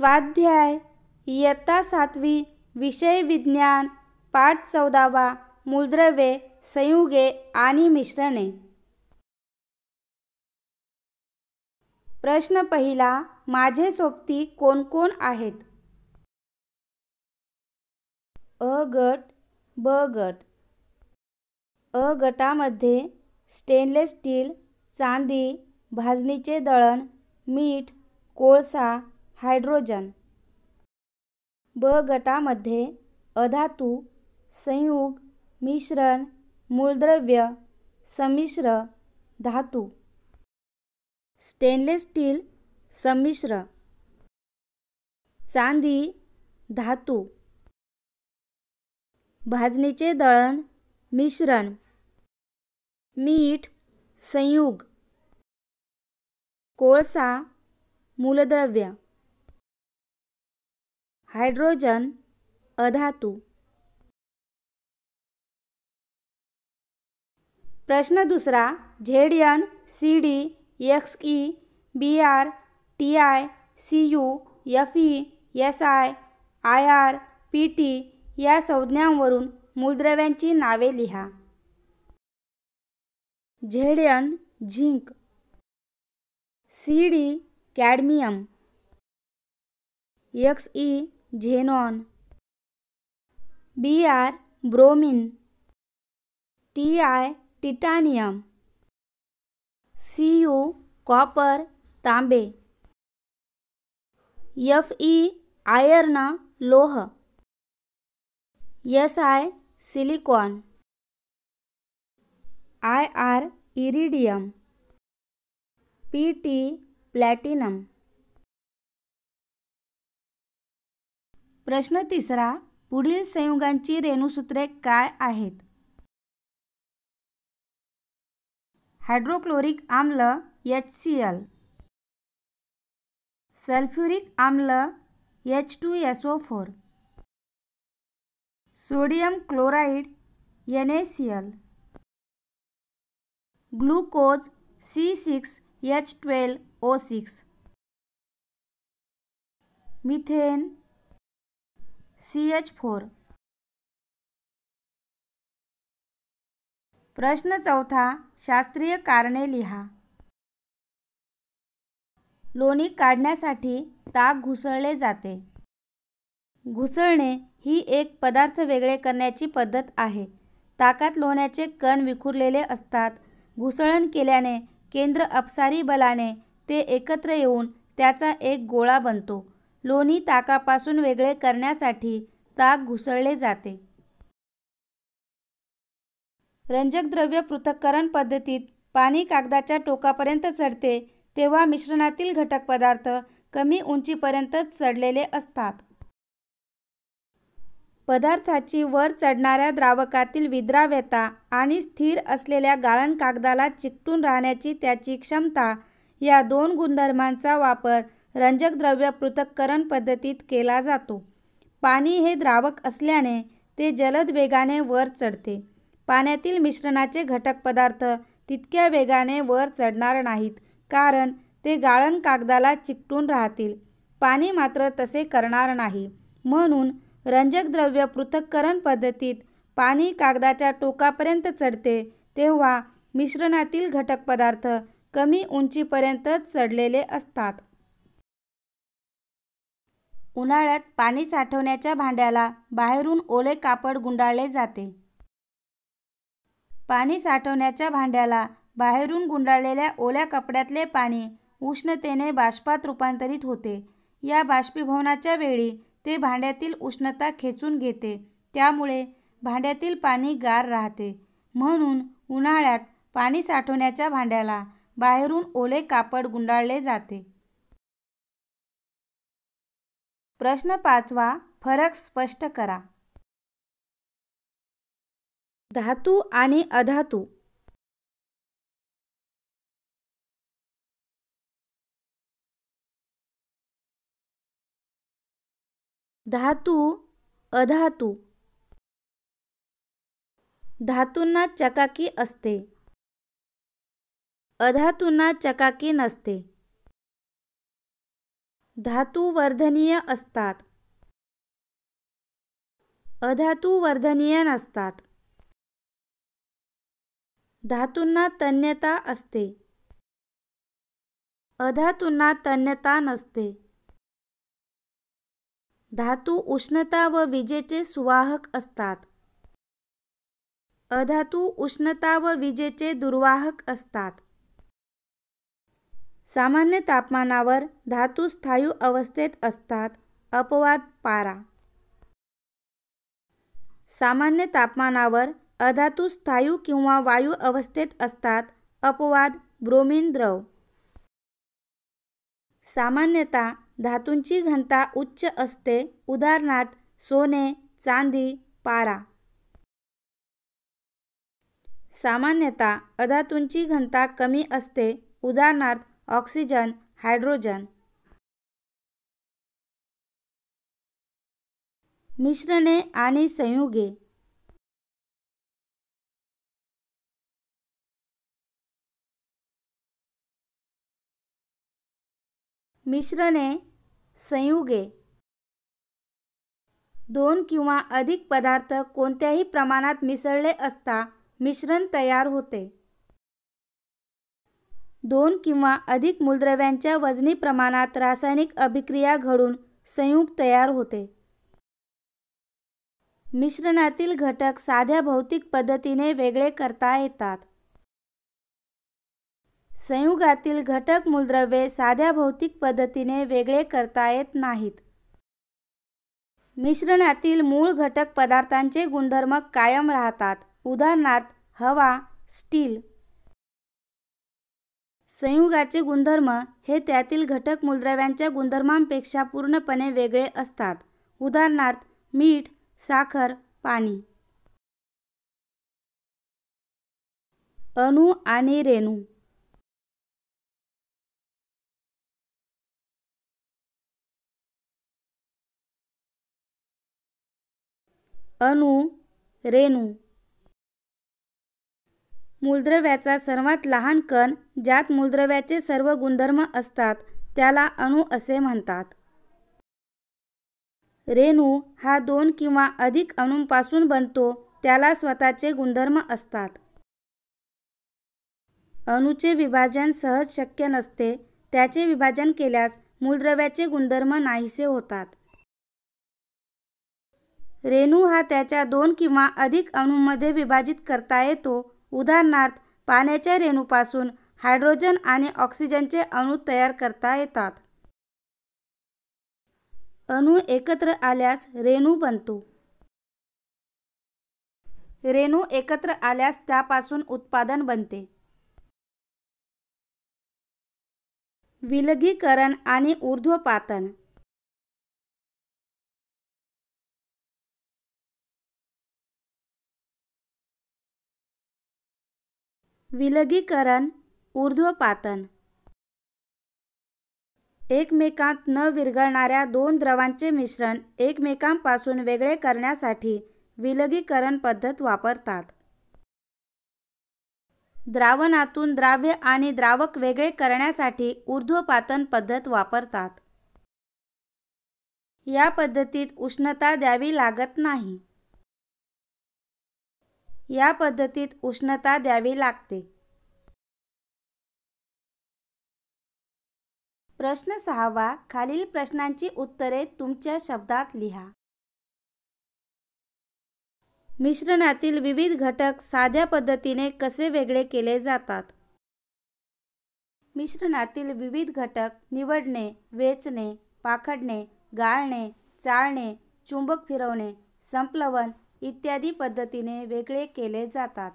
स्वाध्याय इयत्ता सातवी विषय विज्ञान पाठ चौदावा मूलद्रव्ये संयुगे आणि मिश्रणे प्रश्न पहिला माझे सोबती कोण कोण आहेत अ गट ब गट अ गटामध्ये स्टेनलेस स्टील चांदी भाजणीचे दळण मीठ कोळसा हायड्रोजन ब गटामध्ये अधातू संयुग मिश्रण मूलद्रव्य संमिश्र धातू स्टेनलेस स्टील संमिश्र चांदी धातू भाजणीचे दळण मिश्रण मीठ संयुग कोळसा मूलद्रव्य हायड्रोजन अधातू प्रश्न दुसरा Z N C D X E B R T I C U F E S I I R P T या संज्ञांवरून मूलद्रव्यांची नावे लिहा Z N zinc C D cadmium X E xenon B R bromine T I titanium C U copper तांबे F E iron लोह S I silicon I R iridium P T platinum प्रश्न तिसरा पुढील संयुगांची रेणूसूत्रे काय आहेत हायड्रोक्लोरिक आम्ल एच सी एल सल्फ्युरिक आम्ल H two S O four sodium chloride N A C L glucose C six H twelve O six methane C H four प्रश्न चौथा शास्त्रीय कारणे लिहा लोणी काढण्यासाठी ताक घुसळले जाते घुसळणे ही एक पदार्थ वेगळे करण्याची पद्धत आहे ताकात लोण्याचे कण विखुरलेले असतात घुसळण केल्याने केंद्र अपसारी बलाने ते एकत्र येऊन त्याचा एक गोळा बनतो लोणी ताकापासून वेगळे करण्यासाठी ताक घुसळले जाते द्रव्य पृथक्करण पद्धतीत पाणी कागदाच्या टोकापर्यंत चढते तेव्हा मिश्रणातील घटक पदार्थ कमी उंचीपर्यंत चढलेले असतात पदार्थाची वर चढणाऱ्या द्रावकातील विद्राव्यता आणि स्थिर असलेल्या गाळण कागदाला चिकटून राहण्याची त्याची क्षमता या दोन गुणधर्मांचा वापर रंजक द्रव्य पृथक्करण पद्धतीत केला जातो पाणी हे द्रावक असल्याने ते जलद वेगाने वर चढते पाण्यातील मिश्रणाचे घटक पदार्थ तितक्या वेगाने वर चढणार नाहीत कारण ते गाळण कागदाला चिकटून राहतील पाणी मात्र तसे करणार नाही म्हणून रंजक द्रव्य पृथक्करण पद्धतीत पाणी कागदाच्या टोकापर्यंत चढते तेव्हा मिश्रणातील घटक पदार्थ कमी उंचीपर्यंतच चढलेले असतात उन्हाळ्यात पाणी साठवण्याच्या भांड्याला बाहेरून ओले कापड गुंडाळले जाते पाणी साठवण्याच्या भांड्याला बाहेरून गुंडाळलेल्या ओल्या कपड्यातले पाणी उष्णतेने बाष्पात रूपांतरित होते या बाष्पीभवनाच्या वेळी ते भांड्यातील उष्णता खेचून घेते त्यामुळे भांड्यातील पाणी गार राहते म्हणून उन्हाळ्यात पाणी साठवण्याच्या भांड्याला बाहेरून ओले कापड गुंडाळले जाते प्रश्न पाचवा फरक स्पष्ट करा धातू आणि अधातू धातू अधातू धातूंना चकाकी असते अधातूंना चकाकी नसते धातू वर्धनीय असतात अधातू वर्धनीय नसतात धातूंना तन्यता असते अधातूंना तन्यता नसते धातू उष्णता व विजेचे सुवाहक असतात अधातू उष्णता व विजेचे दुर्वाहक असतात सामान्य तापमानावर धातू स्थायू अवस्थेत असतात अपवाद पारा सामान्य तापमानावर अधातू स्थायू किंवा वायू अवस्थेत असतात अपवाद ब्रोमिन द्रव सामान्यतः धातूंची घनता उच्च असते उदाहरणार्थ सोने चांदी पारा सामान्यतः अधातूंची घनता कमी असते उदाहरणार्थ ऑक्सिजन हायड्रोजन मिश्रणे आणि संयुगे मिश्रणे संयुगे दोन किंवा अधिक पदार्थ कोणत्याही प्रमाणात मिसळले असता मिश्रण तयार होते दोन किंवा अधिक मूलद्रव्यांच्या वजनी प्रमाणात रासायनिक अभिक्रिया घडून संयुग तयार होते मिश्रणातील घटक साध्या भौतिक पद्धतीने वेगळे करता येतात संयुगातील घटक मूलद्रव्ये साध्या भौतिक पद्धतीने वेगळे करता येत नाहीत मिश्रणातील मूळ घटक पदार्थांचे गुणधर्म कायम राहतात उदाहरणार्थ हवा स्टील संयुगाचे गुणधर्म हे त्यातील घटक मूलद्रव्यांच्या गुणधर्मांपेक्षा पूर्णपणे वेगळे असतात उदाहरणार्थ मीठ साखर पाणी अणू आणि रेणू अणू रेणू मूलद्रव्याचा सर्वात लहान कण ज्यात मूलद्रव्याचे सर्व गुणधर्म असतात त्याला अणू असे म्हणतात रेणू हा दोन किंवा अधिक अणूंपासून बनतो त्याला स्वतःचे गुणधर्म असतात अणूचे विभाजन सहज शक्य नसते त्याचे विभाजन केल्यास मूलद्रव्याचे गुणधर्म नाहीसे होतात रेणू हा त्याच्या दोन किंवा अधिक अणूंमध्ये विभाजित करता येतो उदाहरणार्थ पाण्याच्या रेणूपासून हायड्रोजन आणि ऑक्सिजनचे अणू तयार करता येतात अणू एकत्र आल्यास रेणू बनतो रेणू एकत्र आल्यास त्यापासून उत्पादन बनते विलगीकरण आणि ऊर्ध्वपातन विलगीकरण ऊर्ध्वपातन एकमेकांत न विरघळणाऱ्या दोन द्रवांचे मिश्रण एकमेकांपासून वेगळे करण्यासाठी विलगीकरण पद्धत वापरतात द्रावणातून द्राव्य आणि द्रावक वेगळे करण्यासाठी ऊर्ध्वपातन पद्धत वापरतात या पद्धतीत उष्णता द्यावी लागत नाही या पद्धतीत उष्णता द्यावी लागते प्रश्न सहावा खालील प्रश्नांची उत्तरे तुमच्या शब्दात लिहा मिश्रणातील विविध घटक साध्या पद्धतीने कसे वेगळे केले जातात मिश्रणातील विविध घटक निवडणे वेचणे पाखडणे गाळणे चाळणे चुंबक फिरवणे संपलवन इत्यादी पद्धतीने वेगळे केले जातात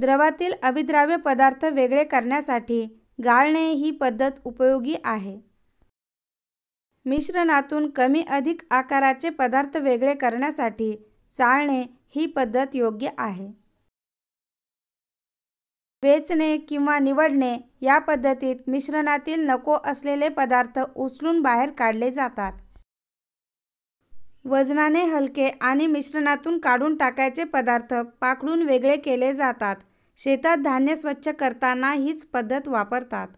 द्रवातील अविद्राव्य पदार्थ वेगळे करण्यासाठी गाळणे ही पद्धत उपयोगी आहे मिश्रणातून कमी अधिक आकाराचे पदार्थ वेगळे करण्यासाठी चाळणे ही पद्धत योग्य आहे वेचणे किंवा निवडणे या पद्धतीत मिश्रणातील नको असलेले पदार्थ उचलून बाहेर काढले जातात वजनाने हलके आणि मिश्रणातून काढून टाकायचे पदार्थ पाकडून वेगळे केले जातात शेतात धान्य स्वच्छ करताना हीच पद्धत वापरतात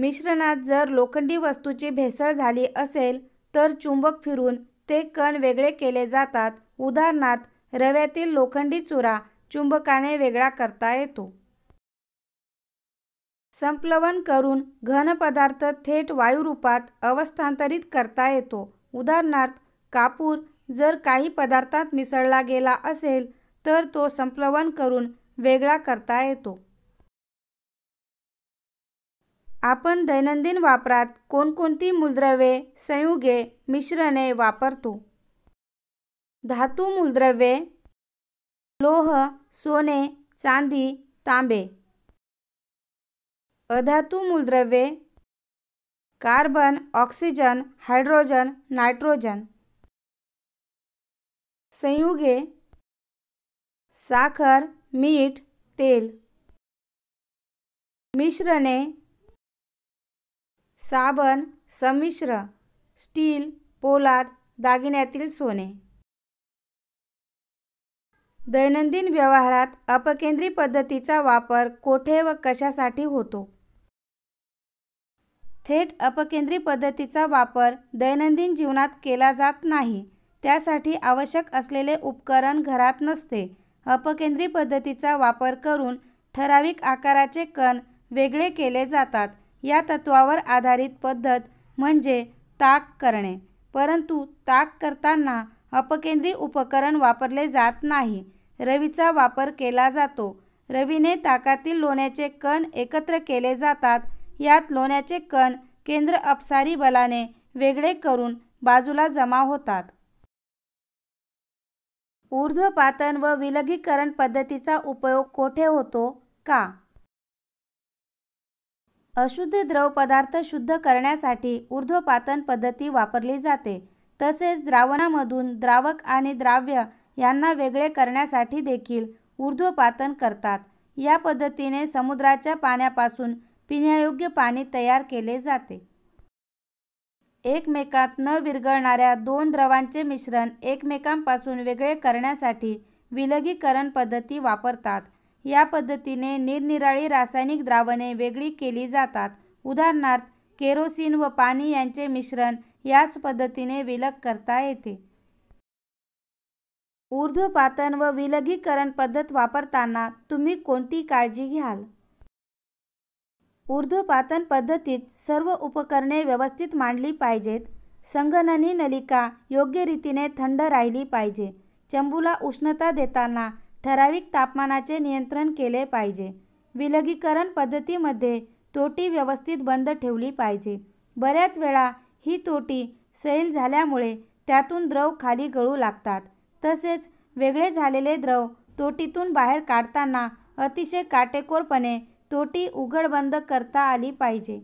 मिश्रणात जर लोखंडी वस्तूची भेसळ झाली असेल तर चुंबक फिरून ते कण वेगळे केले जातात उदाहरणार्थ रव्यातील लोखंडी चुरा चुंबकाने वेगळा करता येतो संप्लवन करून घन पदार्थ थेट वायुरूपात अवस्थांतरित करता येतो उदाहरणार्थ कापूर जर काही पदार्थात मिसळला गेला असेल तर तो संप्लवन करून वेगळा करता येतो आपण दैनंदिन वापरात कोणकोणती मूलद्रव्ये संयुगे मिश्रणे वापरतो धातू मूलद्रव्ये लोह सोने चांदी तांबे अधातू मूलद्रव्ये कार्बन ऑक्सिजन हायड्रोजन नायट्रोजन संयुगे साखर मीठ तेल मिश्रणे साबण संमिश्र स्टील पोलाद दागिन्यातील सोने दैनंदिन व्यवहारात अपकेंद्री पद्धतीचा वापर कोठे व कशासाठी होतो थेट अपकेंद्री पद्धतीचा वापर दैनंदिन जीवनात केला जात नाही त्यासाठी आवश्यक असलेले उपकरण घरात नसते अपकेंद्री पद्धतीचा वापर करून ठराविक आकाराचे कण वेगळे केले जातात या तत्वावर आधारित पद्धत म्हणजे ताक करणे परंतु ताक करताना अपकेंद्री उपकरण वापरले जात नाही रवीचा वापर केला जातो रवीने ताकातील लोण्याचे कण एकत्र केले जातात यात लोण्याचे कण केंद्र अपसारी बलाने वेगळे करून बाजूला जमा होतात ऊर्ध्वपातन व विलगीकरण पद्धतीचा उपयोग कोठे होतो का अशुद्ध द्रव पदार्थ शुद्ध करण्यासाठी ऊर्ध्वपातन पद्धती वापरली जाते तसेच द्रावणामधून द्रावक आणि द्राव्य यांना वेगळे करण्यासाठी देखील ऊर्ध्वपातन करतात या पद्धतीने समुद्राच्या पाण्यापासून पिण्यायोग्य पाणी तयार केले जाते एकमेकात न विरघळणाऱ्या दोन द्रवांचे मिश्रण एकमेकांपासून वेगळे करण्यासाठी विलगीकरण पद्धती वापरतात या पद्धतीने निरनिराळी रासायनिक द्रावणे वेगळी केली जातात उदाहरणार्थ केरोसिन व पाणी यांचे मिश्रण याच पद्धतीने विलग करता येते ऊर्ध्वपातन व विलगीकरण पद्धत वापरताना तुम्ही कोणती काळजी घ्याल ऊर्ध्वपातन पद्धतीत सर्व उपकरणे व्यवस्थित मांडली पाहिजेत संगणनी नलिका योग्य रीतीने थंड राहिली पाहिजे चंबूला उष्णता देताना ठराविक तापमानाचे नियंत्रण केले पाहिजे विलगीकरण पद्धतीमध्ये तोटी व्यवस्थित बंद ठेवली पाहिजे बऱ्याच वेळा ही तोटी सैल झाल्यामुळे त्यातून द्रव खाली गळू लागतात तसेच वेगळे झालेले द्रव तोटीतून बाहेर काढताना अतिशय काटेकोरपणे तोटी उघडबंद करता आली पाहिजे